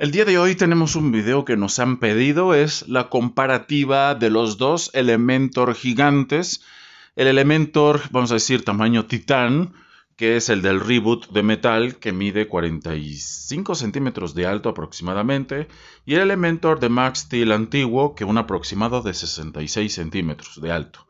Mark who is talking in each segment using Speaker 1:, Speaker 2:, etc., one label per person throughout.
Speaker 1: El día de hoy tenemos un video que nos han pedido, es la comparativa de los dos Elementor gigantes. El Elementor, vamos a decir, tamaño titán, que es el del reboot de metal, que mide 45 centímetros de alto aproximadamente, y el Elementor de Max Steel antiguo, que un aproximado de 66 centímetros de alto.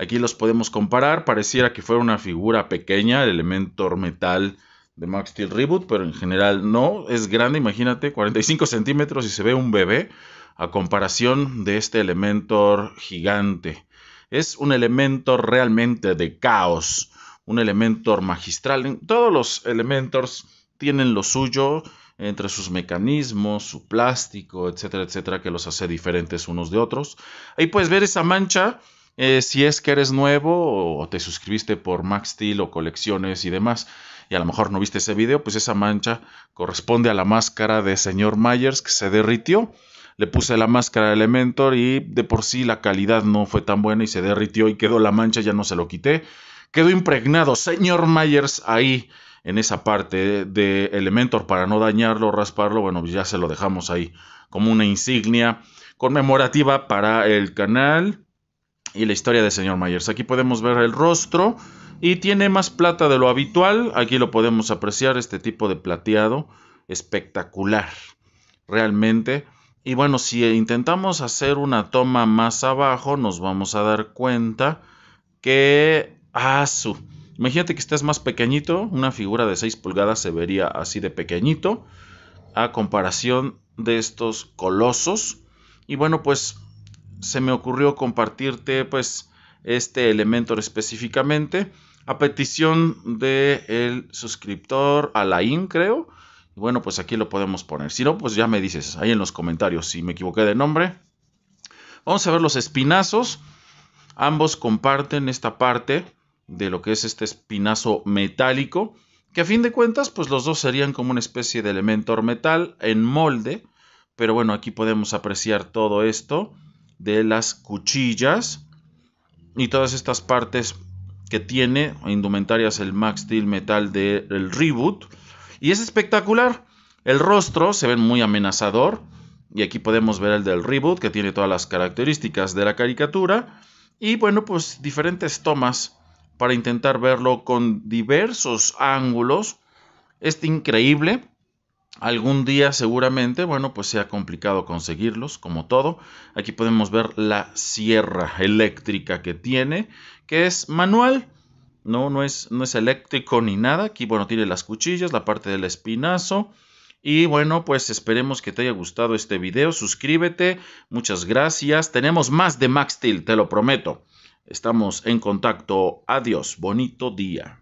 Speaker 1: Aquí los podemos comparar, pareciera que fuera una figura pequeña, el Elementor metal de Max Steel Reboot, pero en general no. Es grande, imagínate, 45 centímetros y se ve un bebé a comparación de este Elementor gigante. Es un Elementor realmente de caos, un Elementor magistral. Todos los Elementors tienen lo suyo entre sus mecanismos, su plástico, etcétera, etcétera, que los hace diferentes unos de otros. Ahí puedes ver esa mancha. Eh, si es que eres nuevo o te suscribiste por Max Steel o colecciones y demás y a lo mejor no viste ese video, pues esa mancha corresponde a la máscara de señor Myers que se derritió. Le puse la máscara de Elementor y de por sí la calidad no fue tan buena y se derritió y quedó la mancha, ya no se lo quité. Quedó impregnado señor Myers ahí en esa parte de Elementor para no dañarlo, rasparlo, bueno, pues ya se lo dejamos ahí como una insignia conmemorativa para el canal y la historia de señor Myers. Aquí podemos ver el rostro, y tiene más plata de lo habitual. Aquí lo podemos apreciar, este tipo de plateado espectacular. Realmente. Y bueno, si intentamos hacer una toma más abajo, nos vamos a dar cuenta que... Ah, su. Imagínate que estás más pequeñito, una figura de 6 pulgadas se vería así de pequeñito a comparación de estos colosos. Y bueno, pues se me ocurrió compartirte pues este elemento específicamente a petición del el suscriptor Alain, creo. Bueno, pues aquí lo podemos poner. Si no, pues ya me dices ahí en los comentarios si me equivoqué de nombre. Vamos a ver los espinazos. Ambos comparten esta parte de lo que es este espinazo metálico, que a fin de cuentas, pues los dos serían como una especie de elemento metal en molde. Pero bueno, aquí podemos apreciar todo esto de las cuchillas y todas estas partes que tiene indumentarias el Max Steel Metal del reboot. Y es espectacular. El rostro se ve muy amenazador. Y aquí podemos ver el del reboot, que tiene todas las características de la caricatura. Y bueno, pues diferentes tomas para intentar verlo con diversos ángulos. Es este increíble. Algún día seguramente, bueno, pues sea complicado conseguirlos, como todo. Aquí podemos ver la sierra eléctrica que tiene, que es manual, no, no es, no es eléctrico ni nada. Aquí, bueno, tiene las cuchillas, la parte del espinazo. Y bueno, pues esperemos que te haya gustado este video. Suscríbete, muchas gracias. Tenemos más de Max te lo prometo. Estamos en contacto. Adiós, bonito día.